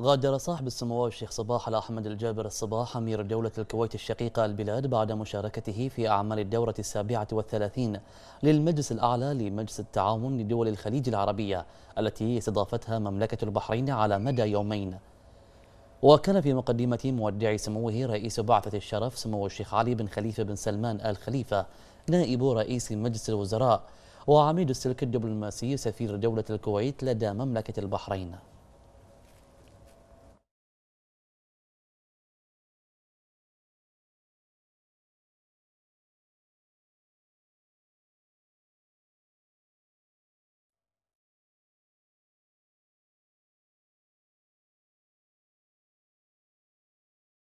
غادر صاحب السمو الشيخ صباح الأحمد الجابر الصباح أمير دولة الكويت الشقيقة البلاد بعد مشاركته في أعمال الدورة السابعة والثلاثين للمجلس الأعلى لمجلس التعاون لدول الخليج العربية التي استضافتها مملكة البحرين على مدى يومين وكان في مقدمة مودع سموه رئيس بعثة الشرف سمو الشيخ علي بن خليفة بن سلمان آل خليفة نائب رئيس مجلس الوزراء وعميد السلك الدبلوماسي سفير دولة الكويت لدى مملكة البحرين